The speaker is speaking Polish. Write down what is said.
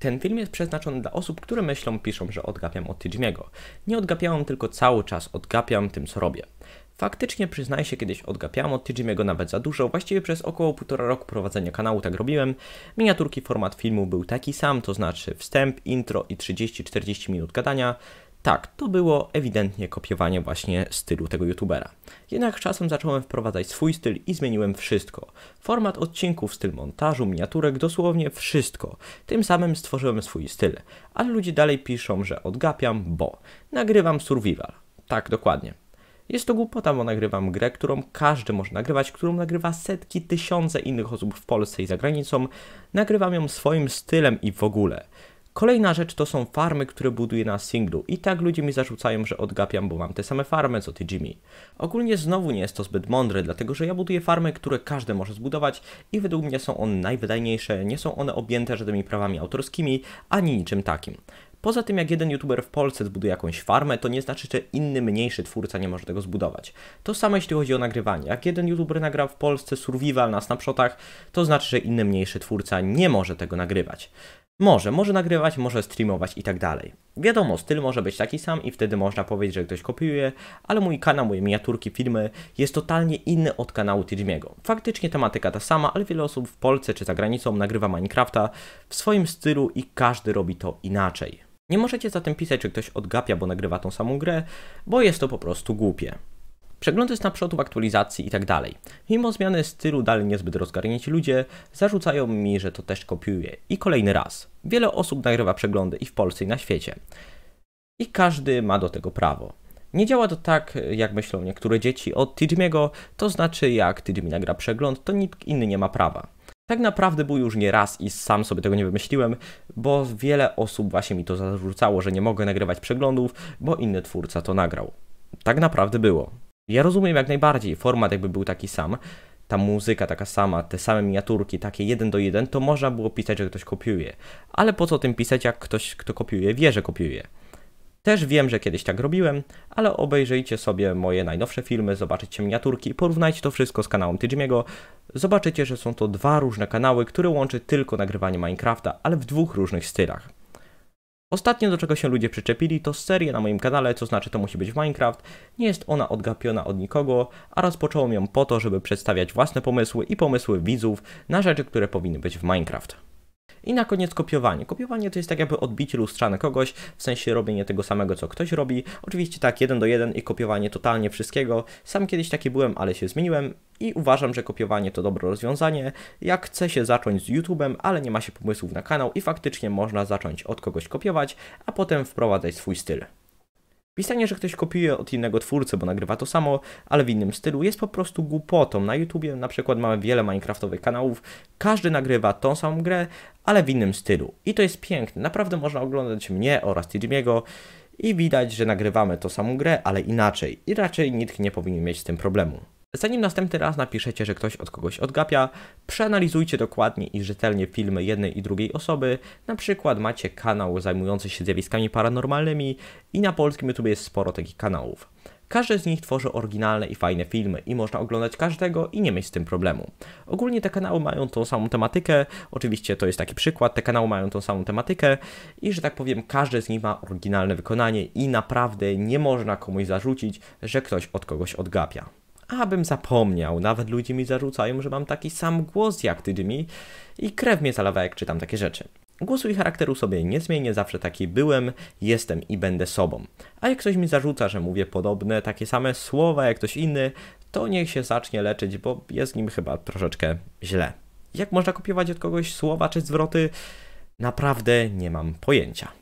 Ten film jest przeznaczony dla osób, które myślą, piszą, że odgapiam od Tydźmiego. Nie odgapiam tylko cały czas odgapiam tym, co robię. Faktycznie przyznaję się, kiedyś odgapiam od Tijimiego nawet za dużo, właściwie przez około półtora roku prowadzenia kanału tak robiłem. Miniaturki format filmu był taki sam, to znaczy wstęp, intro i 30-40 minut gadania. Tak, to było ewidentnie kopiowanie właśnie stylu tego youtubera. Jednak czasem zacząłem wprowadzać swój styl i zmieniłem wszystko. Format odcinków, styl montażu, miniaturek, dosłownie wszystko. Tym samym stworzyłem swój styl, ale ludzie dalej piszą, że odgapiam, bo nagrywam survival. Tak, dokładnie. Jest to głupota, bo nagrywam grę, którą każdy może nagrywać, którą nagrywa setki, tysiące innych osób w Polsce i za granicą. Nagrywam ją swoim stylem i w ogóle. Kolejna rzecz to są farmy, które buduję na singlu i tak ludzie mi zarzucają, że odgapiam, bo mam te same farmy co ty Jimmy. Ogólnie znowu nie jest to zbyt mądre, dlatego że ja buduję farmy, które każdy może zbudować i według mnie są one najwydajniejsze, nie są one objęte żadnymi prawami autorskimi ani niczym takim. Poza tym, jak jeden youtuber w Polsce zbuduje jakąś farmę, to nie znaczy, że inny mniejszy twórca nie może tego zbudować. To samo jeśli chodzi o nagrywanie. Jak jeden youtuber nagrał w Polsce survival na snapshotach, to znaczy, że inny mniejszy twórca nie może tego nagrywać. Może, może nagrywać, może streamować i tak dalej. Wiadomo, styl może być taki sam i wtedy można powiedzieć, że ktoś kopiuje, ale mój kanał, moje miniaturki, filmy jest totalnie inny od kanału Tidżmiego. Faktycznie tematyka ta sama, ale wiele osób w Polsce czy za granicą nagrywa Minecrafta w swoim stylu i każdy robi to inaczej. Nie możecie zatem pisać, czy ktoś odgapia, bo nagrywa tą samą grę, bo jest to po prostu głupie. Przeglądy z naprzodów aktualizacji i tak dalej. Mimo zmiany stylu dalej niezbyt rozgarnięci ludzie zarzucają mi, że to też kopiuję i kolejny raz. Wiele osób nagrywa przeglądy i w Polsce, i na świecie. I każdy ma do tego prawo. Nie działa to tak, jak myślą niektóre dzieci od Tidmiego, to znaczy jak Tidmi nagra przegląd, to nikt inny nie ma prawa. Tak naprawdę był już nie raz i sam sobie tego nie wymyśliłem, bo wiele osób właśnie mi to zarzucało, że nie mogę nagrywać przeglądów, bo inny twórca to nagrał. Tak naprawdę było. Ja rozumiem jak najbardziej, format jakby był taki sam, ta muzyka taka sama, te same miniaturki, takie jeden do jeden, to można było pisać, że ktoś kopiuje. Ale po co tym pisać, jak ktoś, kto kopiuje, wie, że kopiuje. Też wiem, że kiedyś tak robiłem, ale obejrzyjcie sobie moje najnowsze filmy, zobaczycie miniaturki, porównajcie to wszystko z kanałem Tydziemiego. Zobaczycie, że są to dwa różne kanały, które łączy tylko nagrywanie Minecrafta, ale w dwóch różnych stylach. Ostatnio do czego się ludzie przyczepili to serię na moim kanale, co znaczy to musi być w Minecraft. Nie jest ona odgapiona od nikogo, a rozpocząłem ją po to, żeby przedstawiać własne pomysły i pomysły widzów na rzeczy, które powinny być w Minecraft. I na koniec kopiowanie. Kopiowanie to jest tak jakby odbicie lustrzane kogoś, w sensie robienie tego samego, co ktoś robi. Oczywiście tak, jeden do jeden i kopiowanie totalnie wszystkiego. Sam kiedyś taki byłem, ale się zmieniłem i uważam, że kopiowanie to dobre rozwiązanie. Jak chce się zacząć z YouTube'em, ale nie ma się pomysłów na kanał i faktycznie można zacząć od kogoś kopiować, a potem wprowadzać swój styl. Pisanie, że ktoś kopiuje od innego twórcy, bo nagrywa to samo, ale w innym stylu, jest po prostu głupotą. Na YouTubie na przykład mamy wiele Minecraftowych kanałów, każdy nagrywa tą samą grę, ale w innym stylu. I to jest piękne. Naprawdę można oglądać mnie oraz Tidimiego i widać, że nagrywamy tą samą grę, ale inaczej. I raczej nikt nie powinien mieć z tym problemu. Zanim następny raz napiszecie, że ktoś od kogoś odgapia, przeanalizujcie dokładnie i rzetelnie filmy jednej i drugiej osoby. Na przykład macie kanał zajmujący się zjawiskami paranormalnymi i na polskim YouTube jest sporo takich kanałów. Każdy z nich tworzy oryginalne i fajne filmy i można oglądać każdego i nie mieć z tym problemu. Ogólnie te kanały mają tą samą tematykę, oczywiście to jest taki przykład, te kanały mają tą samą tematykę i że tak powiem każdy z nich ma oryginalne wykonanie i naprawdę nie można komuś zarzucić, że ktoś od kogoś odgapia abym zapomniał. Nawet ludzie mi zarzucają, że mam taki sam głos jak ty, Jimmy i krew mnie zalawa, jak czytam takie rzeczy. Głosu i charakteru sobie nie zmienię, zawsze taki byłem, jestem i będę sobą. A jak ktoś mi zarzuca, że mówię podobne, takie same słowa jak ktoś inny, to niech się zacznie leczyć, bo jest nim chyba troszeczkę źle. Jak można kopiować od kogoś słowa czy zwroty? Naprawdę nie mam pojęcia.